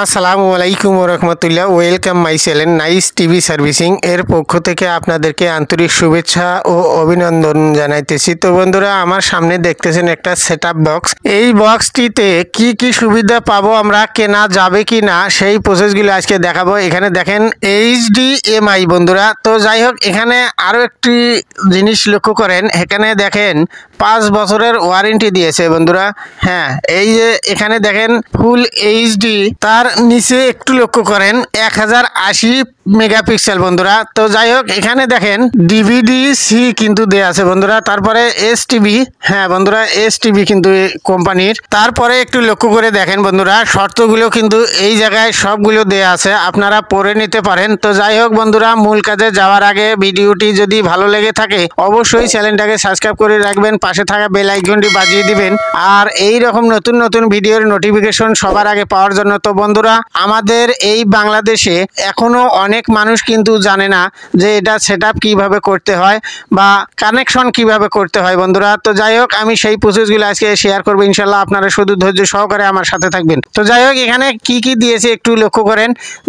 আসসালামু আলাইকুম রহমতুল্লাহ ওয়েলকাম মাই সেলেন নাইস টিভি সার্ভিসিং এর পক্ষ থেকে আপনাদেরকে আন্তরিক শুভেচ্ছা ও অভিনন্দন জানাইতেছি তো বন্ধুরা আমার সামনে দেখতেছেন একটা সেট বক্স এই বক্সটিতে কি কি সুবিধা পাবো আমরা কেনা যাবে কি না সেই প্রসেসগুলো আজকে দেখাবো এখানে দেখেন এইচডি এমআই বন্ধুরা তো যাই হোক এখানে আরও একটি জিনিস লক্ষ্য করেন এখানে দেখেন পাঁচ বছরের ওয়ারেন্টি দিয়েছে বন্ধুরা হ্যাঁ এই যে এখানে দেখেন ফুল এইচডি তার নিচে একটু লক্ষ্য করেন এক হাজার আশি মেগাপিক্সেল বন্ধুরা তো যাই হোক এখানে দেখেন ডিভিডি সি কিন্তু দেয়া আছে বন্ধুরা তারপরে এস টিভি হ্যাঁ বন্ধুরা এস টিভি কিন্তু কোম্পানির তারপরে একটু লক্ষ্য করে দেখেন বন্ধুরা শর্তগুলো কিন্তু এই জায়গায় সবগুলো দেয়া আছে আপনারা পড়ে নিতে পারেন তো যাই হোক বন্ধুরা মূল কাজে যাওয়ার আগে ভিডিওটি যদি ভালো লেগে থাকে অবশ্যই চ্যানেলটাকে সাবস্ক্রাইব করে রাখবেন পাশে থাকা বেল আইকনটি বাজিয়ে দিবেন আর এই রকম নতুন নতুন ভিডিওর নোটিফিকেশন সবার আগে পাওয়ার জন্য তো বন্ধুরা আমাদের এই বাংলাদেশে এখনও অনেক মানুষ কিন্তু জানে না যে এটা সেট আপ কীভাবে করতে হয় বা কানেকশন কিভাবে করতে হয় বন্ধুরা তো যাই হোক আমি সেই প্রসেসগুলো আজকে শেয়ার করবো ইনশাল্লাহ আপনারা শুধু ধৈর্য সহকারে আমার সাথে থাকবেন তো যাই হোক এখানে কি কি দিয়েছে একটু লক্ষ্য করেন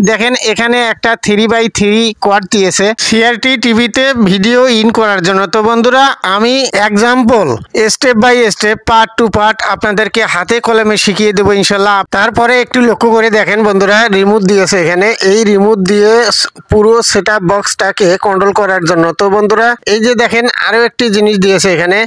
দেখেন এখানে একটা থ্রি বাই থ্রি কোয়ার দিয়েছে সিআরটি টিভিতে ভিডিও ইন করার জন্য তো বন্ধুরা আমি এক্সাম্পল ফল step by step part to part আপনাদেরকে হাতে কলমে শিখিয়ে দেবো ইনশাল্লাহ তারপরে একটু লক্ষ্য করে দেখেন বন্ধুরা রিমোট দিয়েছে এখানে এই রিমোট দিয়ে পুরো সেট বক্সটাকে কন্ট্রোল করার জন্য তো বন্ধুরা এই যে দেখেন আরও একটি জিনিস দিয়েছে এখানে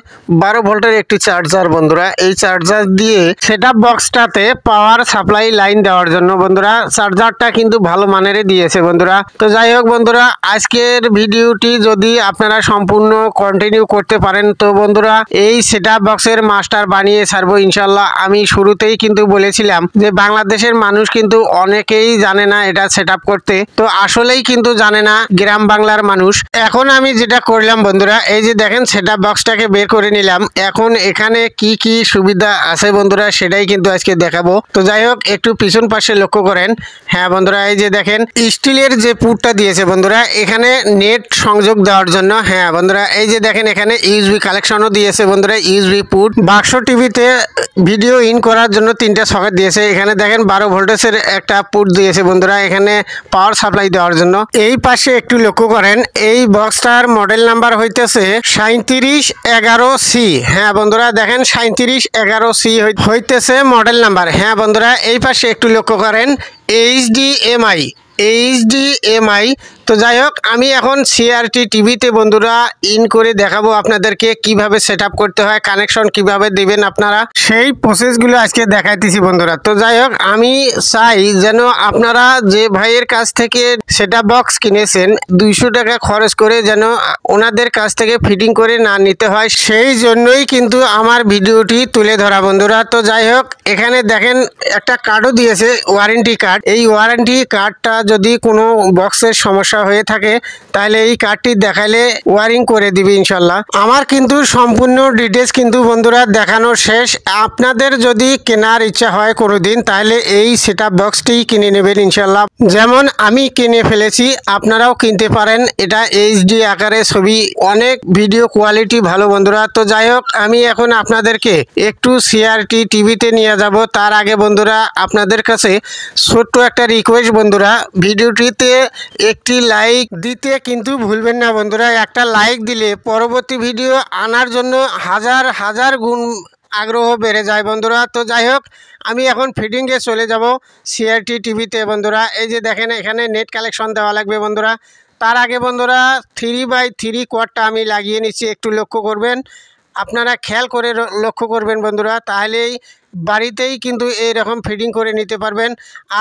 বারো ভোল্টের একটি চার্জার বন্ধুরা এই চার্জার দিয়ে সেট বক্সটাতে পাওয়ার সাপ্লাই লাইন দেওয়ার জন্য বন্ধুরা চার্জারটা কিন্তু ভালো মানের দিয়েছে বন্ধুরা তো যাই হোক বন্ধুরা আজকের ভিডিওটি যদি আপনারা সম্পূর্ণ কন্টিনিউ করতে পারেন তো বন্ধুরা এই সেট আপ বক্সের মাস্টার বানিয়ে ছাড়বো ইনশাল্লাহ আমি শুরুতেই কিন্তু বলেছিলাম যে বাংলাদেশের মানুষ কিন্তু অনেকেই জানে না এটা সেট করতে তো আসলেই কিন্তু জানে না গ্রাম বাংলার মানুষ এখন আমি যেটা করলাম বন্ধুরা এই যে দেখেন সেট বক্সটাকে বের করে নিলাম এখন এখানে কি কি সুবিধা আছে বন্ধুরা সেটাই কিন্তু আজকে দেখাবো তো যাই হোক একটু পিছন পাশে লক্ষ্য করেন হ্যাঁ বন্ধুরা এই যে দেখেন স্টিলের যে পুটটা দিয়েছে বন্ধুরা এখানে নেট সংযোগ দেওয়ার জন্য হ্যাঁ বন্ধুরা এই যে দেখেন এখানে ইউজবি কালেকশনও দিয়েছে আছে বন্ধুরা ইউজবি পুট বাক্স টিভিতে ভিডিও ইন করার জন্য তিনটা সকেট দিয়েছে এখানে দেখেন বারো ভোল্টেজের একটা পুট দিয়েছে বন্ধুরা এখানে পাওয়ার সাপ্লাই দেওয়ার জন্য এই পাশে একটু লক্ষ্য করেন এই বক্সটার মডেল নাম্বার হইতেছে সাঁত্রিশ এগারো সি হ্যাঁ বন্ধুরা দেখেন সাঁত্রিশ এগারো সি হইতেছে মডেল নাম্বার হ্যাঁ বন্ধুরা এই পাশে একটু লক্ষ্য করেন এইচডিএমআই এইচডিএমআই তো যাই হোক আমি এখন সিআরটি টিভিতে বন্ধুরা ইন করে দেখাবো আপনাদেরকে কিভাবে সেট করতে হয় কানেকশন কিভাবে দেবেন আপনারা সেই প্রসেসগুলো আজকে দেখাইতেছি বন্ধুরা তো যাই হোক আমি চাই যেন আপনারা যে ভাইয়ের কাছ থেকে সেট বক্স কিনেছেন দুইশো টাকা খরচ করে যেন ওনাদের কাছ থেকে ফিটিং করে না নিতে হয় সেই জন্যই কিন্তু আমার ভিডিওটি তুলে ধরা বন্ধুরা তো যাই হোক এখানে দেখেন একটা কার্ডও দিয়েছে ওয়ারেন্টি কার্ড এই ওয়ারেন্টি কার্ডটা যদি কোনো বক্সের সমস্যা হয়ে থাকে তাহলে এই কার্ডটি দেখালে ওয়ারিং করে দিবে ইনশাল্লাহ আমার কিন্তু সম্পূর্ণ ডিটেলস কিন্তু বন্ধুরা দেখানো শেষ আপনাদের যদি কেনার ইচ্ছা হয় কোনো দিন তাহলে এই সেট বক্সটি কিনে নেবেন ইনশাল্লাহ যেমন আমি কিনে ফেলেছি আপনারাও কিনতে পারেন এটা এইচডি আকারে ছবি অনেক ভিডিও কোয়ালিটি ভালো বন্ধুরা তো যাই হোক আমি এখন আপনাদেরকে একটু সিআরটি টিভিতে নিয়ে যাব তার আগে বন্ধুরা আপনাদের কাছে ছোট্ট একটা রিকোয়েস্ট বন্ধুরা ভিডিওটিতে একটি লাইক দিতে কিন্তু ভুলবেন না বন্ধুরা একটা লাইক দিলে পরবর্তী ভিডিও আনার জন্য হাজার হাজার গুণ আগ্রহ বেড়ে যায় বন্ধুরা তো যাই হোক আমি এখন ফিডিংয়ে চলে যাব সিআরটি টিভিতে বন্ধুরা এই যে দেখেন এখানে নেট কালেকশন দেওয়া লাগবে বন্ধুরা তার আগে বন্ধুরা থ্রি বাই থ্রি কোয়ারটা আমি লাগিয়ে নিচ্ছি একটু লক্ষ্য করবেন আপনারা খেয়াল করে লক্ষ্য করবেন বন্ধুরা তাহলেই বাড়িতেই কিন্তু এরকম ফিডিং করে নিতে পারবেন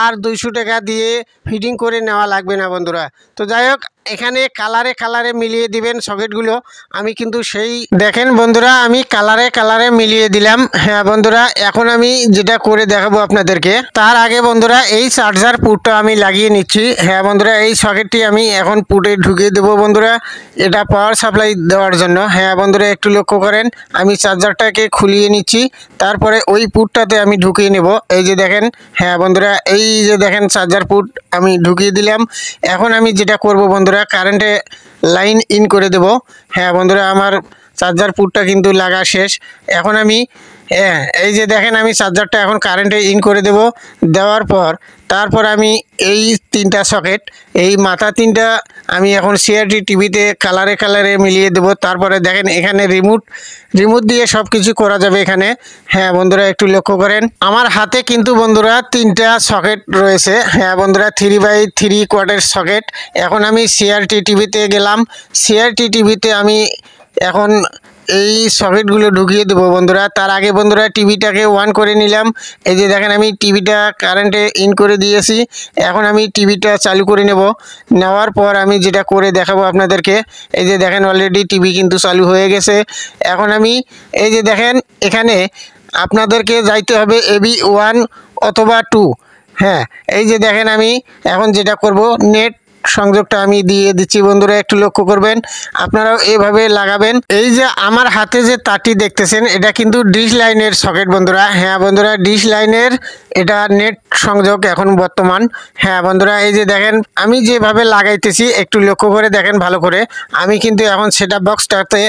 আর দুইশো টাকা দিয়ে ফিডিং করে নেওয়া লাগবে না বন্ধুরা তো যাই হোক এখানে কালারে কালারে মিলিয়ে দিবেন সকেটগুলো আমি কিন্তু সেই দেখেন বন্ধুরা আমি কালারে কালারে মিলিয়ে দিলাম হ্যাঁ বন্ধুরা এখন আমি যেটা করে দেখাবো আপনাদেরকে তার আগে বন্ধুরা এই চার্জার পুটটা আমি লাগিয়ে নিচ্ছি হ্যাঁ বন্ধুরা এই সকেটটি আমি এখন পুটে ঢুকিয়ে দেবো বন্ধুরা এটা পাওয়ার সাপ্লাই দেওয়ার জন্য হ্যাঁ বন্ধুরা একটু লক্ষ্য করেন আমি চার্জারটাকে খুলিয়ে নিচ্ছি তারপরে ওই পুটটাতে আমি ঢুকিয়ে নেব এই যে দেখেন হ্যাঁ বন্ধুরা এই যে দেখেন চার্জার পুট আমি ঢুকিয়ে দিলাম এখন আমি যেটা করব বন্ধুরা কারেন্টে লাইন ইন করে দেব হ্যাঁ বন্ধুরা আমার চার্জার পুটটা কিন্তু লাগা শেষ এখন আমি হ্যাঁ এই যে দেখেন আমি চার্জারটা এখন কারেন্টে ইন করে দেব দেওয়ার পর তারপর আমি এই তিনটা সকেট এই মাথা তিনটা আমি এখন সিআরটি টিভিতে কালারে কালারে মিলিয়ে দেব তারপরে দেখেন এখানে রিমোট রিমোট দিয়ে সব কিছু করা যাবে এখানে হ্যাঁ বন্ধুরা একটু লক্ষ্য করেন আমার হাতে কিন্তু বন্ধুরা তিনটা সকেট রয়েছে হ্যাঁ বন্ধুরা থ্রি বাই থ্রি কোয়ার্টের সকেট এখন আমি সিআরটি টিভিতে গেলাম সিআরটি টিভিতে আমি এখন এই সকেটগুলো ঢুকিয়ে দেবো বন্ধুরা তার আগে বন্ধুরা টিভিটাকে ওয়ান করে নিলাম এই যে দেখেন আমি টিভিটা কারেন্টে ইন করে দিয়েছি এখন আমি টিভিটা চালু করে নেব নেওয়ার পর আমি যেটা করে দেখাবো আপনাদেরকে এই যে দেখেন অলরেডি টিভি কিন্তু চালু হয়ে গেছে এখন আমি এই যে দেখেন এখানে আপনাদেরকে যাইতে হবে এবি ওয়ান অথবা টু হ্যাঁ এই যে দেখেন আমি এখন যেটা করব নেট সংযোগটা আমি দিয়ে দিচ্ছি বন্ধুরা একটু লক্ষ্য করবেন আপনারাও এভাবে লাগাবেন এই যে আমার হাতে যে তারটি দেখতেছেন এটা কিন্তু ডিশ লাইনের সকেট বন্ধুরা হ্যাঁ বন্ধুরা ডিশ লাইনের এটা নেট সংযোগ এখন বর্তমান হ্যাঁ বন্ধুরা এই যে দেখেন আমি যেভাবে লাগাইতেছি একটু লক্ষ্য করে দেখেন ভালো করে আমি কিন্তু এখন সেটা বক্সটাতে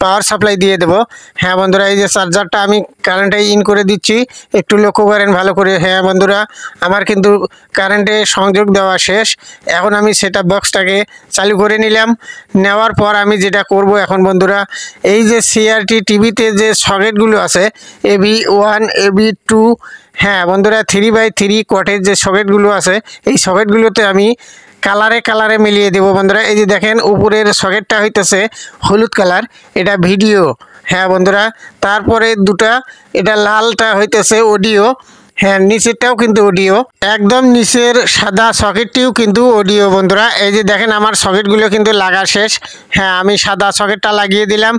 পাওয়ার সাপ্লাই দিয়ে দেব হ্যাঁ বন্ধুরা এই যে চার্জারটা আমি কারেন্টে ইন করে দিচ্ছি একটু লক্ষ্য করেন ভালো করে হ্যাঁ বন্ধুরা আমার কিন্তু কারেন্টে সংযোগ দেওয়া শেষ এখন আমি সে সেটা বক্সটাকে চালু করে নিলাম নেওয়ার পর আমি যেটা করব এখন বন্ধুরা এই যে সিআরটি টিভিতে যে সকেটগুলো আছে এবি ওয়ান এবি টু হ্যাঁ বন্ধুরা থ্রি বাই থ্রি কোয়াটের যে সকেটগুলো আছে এই সকেটগুলোতে আমি কালারে কালারে মিলিয়ে দেব বন্ধুরা এই যে দেখেন উপরের সকেটটা হইতেছে হলুদ কালার এটা ভিডিও হ্যাঁ বন্ধুরা তারপরে দুটা এটা লালটা হইতেছে অডিও হ্যাঁ নিচেরটাও কিন্তু অডিও একদম নিচের সাদা সকেটটিও কিন্তু অডিও বন্ধুরা এই যে দেখেন আমার সকেটগুলো কিন্তু লাগা শেষ হ্যাঁ আমি সাদা সকেটটা লাগিয়ে দিলাম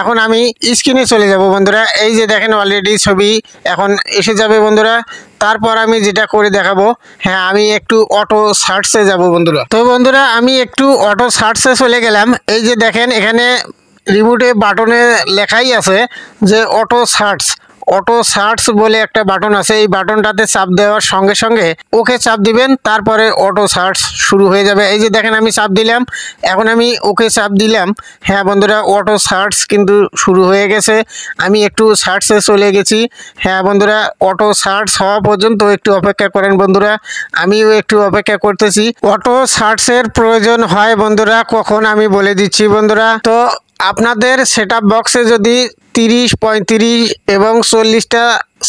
এখন আমি স্ক্রিনে চলে যাব বন্ধুরা এই যে দেখেন অলরেডি ছবি এখন এসে যাবে বন্ধুরা তারপর আমি যেটা করে দেখাবো হ্যাঁ আমি একটু অটো সার্চে যাব বন্ধুরা তো বন্ধুরা আমি একটু অটো সার্চে চলে গেলাম এই যে দেখেন এখানে রিমোটে বাটনে লেখাই আছে যে অটো সার্চ অটো সার্চ বলে একটা বাটন আছে এই বাটনটাতে চাপ দেওয়ার সঙ্গে সঙ্গে ওকে চাপ দিবেন তারপরে অটো সার্চ শুরু হয়ে যাবে এই যে দেখেন আমি চাপ দিলাম এখন আমি ওকে চাপ দিলাম হ্যাঁ বন্ধুরা অটো সার্চ কিন্তু শুরু হয়ে গেছে আমি একটু সার্চে চলে গেছি হ্যাঁ বন্ধুরা অটো সার্চ হওয়া পর্যন্ত একটু অপেক্ষা করেন বন্ধুরা আমিও একটু অপেক্ষা করতেছি অটো সার্চের প্রয়োজন হয় বন্ধুরা কখন আমি বলে দিচ্ছি বন্ধুরা তো আপনাদের সেট বক্সে যদি তিরিশ পঁয়ত্রিশ এবং চল্লিশটা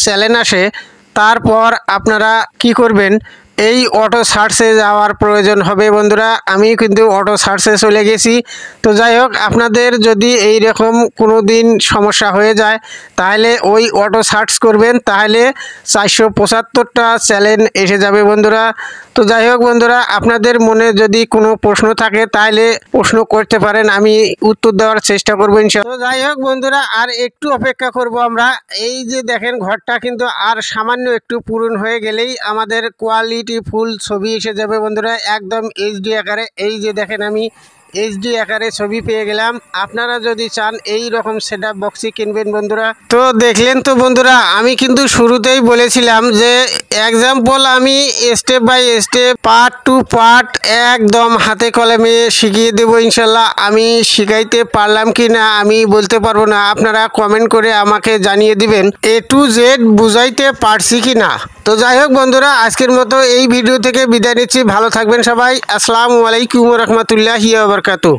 স্যালেন আসে তারপর আপনারা কি করবেন এই অটো সার্চে যাওয়ার প্রয়োজন হবে বন্ধুরা আমি কিন্তু অটো সার্চে চলে গেছি তো যাই হোক আপনাদের যদি এই রকম কোনো দিন সমস্যা হয়ে যায় তাহলে ওই অটো সার্চ করবেন তাহলে চারশো পঁচাত্তরটা চ্যালেঞ্জ এসে যাবে বন্ধুরা তো যাই হোক বন্ধুরা আপনাদের মনে যদি কোনো প্রশ্ন থাকে তাহলে প্রশ্ন করতে পারেন আমি উত্তর দেওয়ার চেষ্টা করবো তো যাই হোক বন্ধুরা আর একটু অপেক্ষা করব আমরা এই যে দেখেন ঘরটা কিন্তু আর সামান্য একটু পূরণ হয়ে গেলেই আমাদের কোয়ালিটি ফুল ছবি এসে যাবে বন্ধুরা একদম এইচডি আকারে এই যে দেখেন আমি এইচডি আকারে ছবি পেয়ে গেলাম আপনারা যদি চান এই রকম সেট আপ বক্সই কিনবেন বন্ধুরা তো দেখলেন তো বন্ধুরা আমি কিন্তু শুরুতেই বলেছিলাম যে এক্সাম্পল আমি step by step part to part একদম হাতে কলমে শিখিয়ে দেব ইনশাল্লাহ আমি শিখাইতে পারলাম কি না আমি বলতে পারবো না আপনারা কমেন্ট করে আমাকে জানিয়ে দিবেন এ টু জেড বুঝাইতে পারছি কি না তো যাই হোক বন্ধুরা আজকের মতো এই ভিডিও থেকে বিদায় নিচ্ছি ভালো থাকবেন সবাই আসসালামু আলাইকুম রহমতুল্লাহ বরকাত